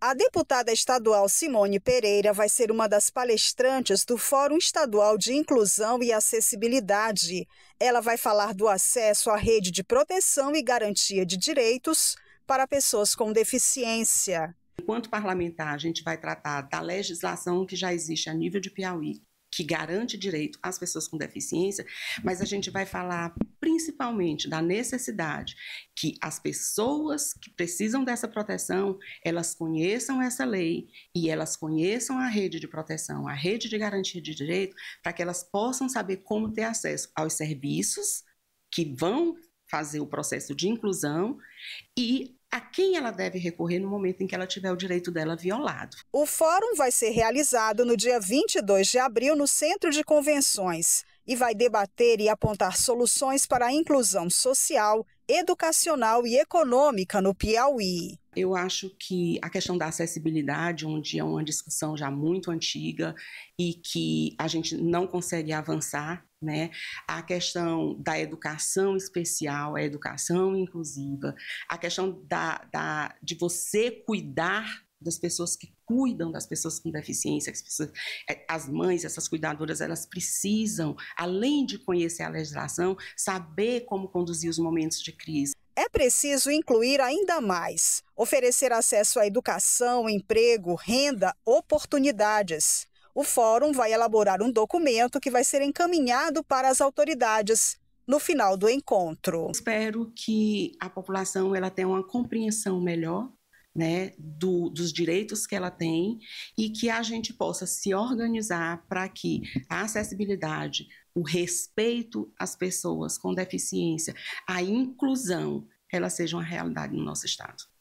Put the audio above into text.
A deputada estadual Simone Pereira vai ser uma das palestrantes do Fórum Estadual de Inclusão e Acessibilidade. Ela vai falar do acesso à rede de proteção e garantia de direitos para pessoas com deficiência. Enquanto parlamentar, a gente vai tratar da legislação que já existe a nível de Piauí, que garante direito às pessoas com deficiência, mas a gente vai falar principalmente da necessidade que as pessoas que precisam dessa proteção, elas conheçam essa lei e elas conheçam a rede de proteção, a rede de garantia de direito, para que elas possam saber como ter acesso aos serviços que vão fazer o processo de inclusão e a quem ela deve recorrer no momento em que ela tiver o direito dela violado. O fórum vai ser realizado no dia 22 de abril no Centro de Convenções e vai debater e apontar soluções para a inclusão social, educacional e econômica no Piauí. Eu acho que a questão da acessibilidade, onde é uma discussão já muito antiga e que a gente não consegue avançar, né? A questão da educação especial, a educação inclusiva, a questão da, da, de você cuidar das pessoas que cuidam das pessoas com deficiência, as, pessoas, eh, as, mães, essas cuidadoras, elas precisam, além de conhecer a legislação, saber como conduzir os momentos de crise. É preciso incluir ainda mais, oferecer acesso à educação, emprego, renda, oportunidades. O fórum vai elaborar um documento que vai ser encaminhado para as autoridades no final do encontro. Espero que a população ela tenha uma compreensão melhor né, do, dos direitos que ela tem e que a gente possa se organizar para que a acessibilidade, o respeito às pessoas com deficiência, a inclusão, ela seja uma realidade no nosso estado.